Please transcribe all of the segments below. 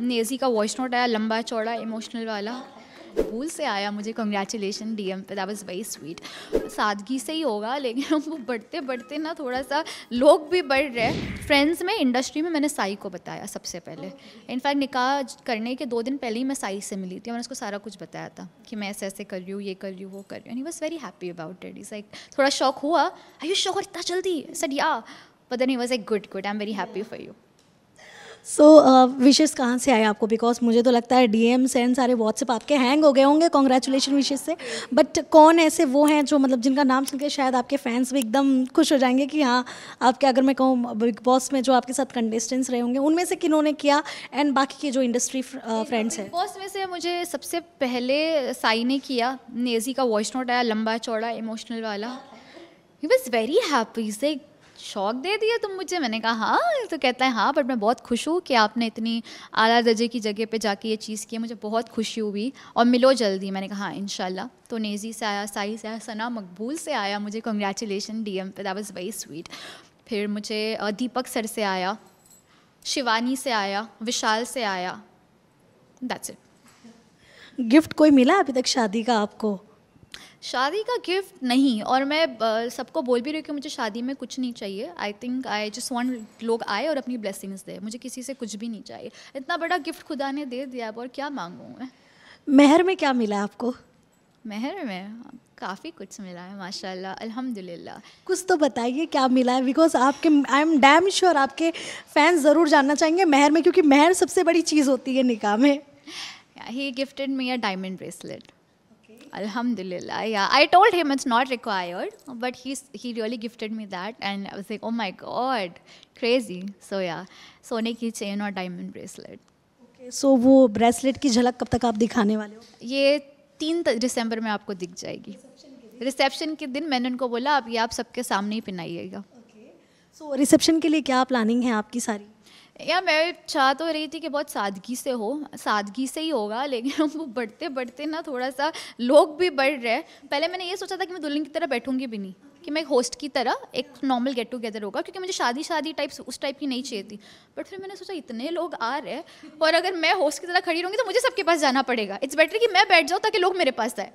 नेजी का voice note आया लंबा चौड़ा इमोशनल वाला भूल से आया मुझे कंग्रेचुलेशन डी एम पे दैट वॉज वेरी स्वीट सादगी से ही होगा लेकिन वो बढ़ते बढ़ते ना थोड़ा सा लोग भी बढ़ रहे फ्रेंड्स में इंडस्ट्री में मैंने साई को बताया सबसे पहले इनफैक्ट निकाह करने के दो दिन पहले ही मैं साई से मिली थी मैंने उसको सारा कुछ बताया था कि मैं ऐसे ऐसे कर रही हूँ ये कर रही हूँ वो कर रही हूँ and he was very happy about it is like थोड़ा शौक हुआ आई यू शौक इतना जल्दी सर या पता नहीं was a good good I am very happy for you so wishes uh, कहाँ से आए आपको बिकॉज मुझे तो लगता है डी एम सेंड सारे व्हाट्सएप आपके हैंग हो गए होंगे कॉन्ग्रेचुलेशन विशेज से बट कौन ऐसे वो हैं जो मतलब जिनका नाम सुन के शायद आपके फैंस भी एकदम खुश हो जाएंगे कि हाँ आपके अगर मैं कहूँ बिग बॉस में जो आपके साथ कंटेस्टेंट्स रहे होंगे उनमें से किन्होंने किया एंड बाकी के जो इंडस्ट्री uh, फ्रेंड्स हैं बॉस में से मुझे सबसे पहले साई ने किया नेजी का वॉइस नोट आया लंबा चौड़ा इमोशनल वाला ही वॉज वेरी हैप्पी से शौक दे दिया तुम मुझे मैंने कहा हाँ तो कहता है हाँ बट मैं बहुत खुश हूँ कि आपने इतनी आला दर्जे की जगह पे जाके ये चीज़ की मुझे बहुत खुशी हुई और मिलो जल्दी मैंने कहा हाँ इनशाला तो नेजी से आया साई से आया सना मकबूल से आया मुझे कंग्रेचुलेशन डी एम पे दैट वॉज़ वेरी स्वीट फिर मुझे दीपक सर से आया शिवानी से आया विशाल से आया दैट्स इट गिफ्ट कोई मिला अभी तक शादी का आपको शादी का गिफ्ट नहीं और मैं सबको बोल भी रही हूँ कि मुझे शादी में कुछ नहीं चाहिए I think I just want लोग आए और अपनी ब्लेसिंग्स दे मुझे किसी से कुछ भी नहीं चाहिए इतना बड़ा गिफ्ट खुदा ने दे दिया अब और क्या मांगूँ मैं मेहर में क्या मिला आपको मेहर में काफ़ी कुछ मिला है माशाल्लाह अल्हम्दुलिल्लाह कुछ तो बताइए क्या मिला है बिकॉज आपके आई एम डैम श्योर आपके फैंस ज़रूर जानना चाहेंगे मेहर में क्योंकि मेहर सबसे बड़ी चीज़ होती है निकाह में ही gifted me a diamond bracelet Alhamdulillah. Yeah, I told him it's not required, but he's he really gifted me that, and I was like, oh my god, crazy. So yeah, सोने ki chain or diamond bracelet. Okay, so वो bracelet की झलक कब तक आप दिखाने वाले हो? ये तीन दिसंबर में आपको दिख जाएगी. रिसेप्शन के दिन मैंने उनको बोला आप ये आप सबके सामने ही पहनाइएगा सो रिसेप्शन के लिए क्या प्लानिंग है आपकी सारी या मैं चाह तो रही थी कि बहुत सादगी से हो सादगी से ही होगा लेकिन वो बढ़ते बढ़ते ना थोड़ा सा लोग भी बढ़ रहे हैं पहले मैंने ये सोचा था कि मैं दुल्हन की तरह बैठूंगी भी नहीं कि मैं एक होस्ट की तरह एक नॉर्मल गेट टुगेदर होगा क्योंकि मुझे शादी शादी टाइप उस टाइप की नहीं चाहिए थी बट फिर मैंने सोचा इतने लोग आ रहे हैं और अगर मैं होस्ट की तरह खड़ी रहूँगी तो मुझे सबके पास जाना पड़ेगा इट्स बेटर कि मैं बैठ जाऊँ ताकि लोग मेरे पास आए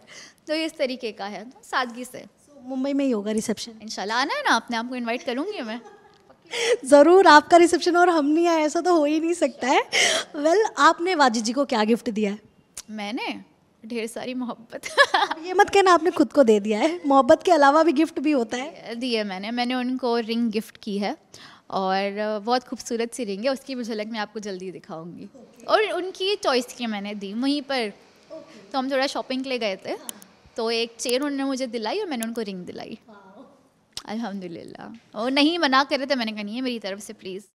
तो इस तरीके का है तो सादगी से मुंबई में ही होगा रिसेप्शन इनशाला आना है ना अपने आप को इन्वाइट करूँगी मैं ज़रूर आपका रिसेप्शन और हम नहीं आए ऐसा तो हो ही नहीं सकता है वेल well, आपने वाजी जी को क्या गिफ्ट दिया है मैंने ढेर सारी मोहब्बत ये मत कहना आपने खुद को दे दिया है मोहब्बत के अलावा भी गिफ्ट भी होता है दिए मैंने मैंने उनको रिंग गिफ्ट की है और बहुत खूबसूरत सी रिंग है उसकी भी झलक मैं आपको जल्दी दिखाऊंगी okay. और उनकी चॉइस की मैंने दी वहीं पर okay. तो हम थोड़ा शॉपिंग के लिए गए थे तो एक चेयर उन्होंने मुझे दिलाई और मैंने उनको रिंग दिलाई wow. अल्हम्दुलिल्लाह वो नहीं मना कर रहे थे मैंने कहा नहीं है मेरी तरफ से प्लीज़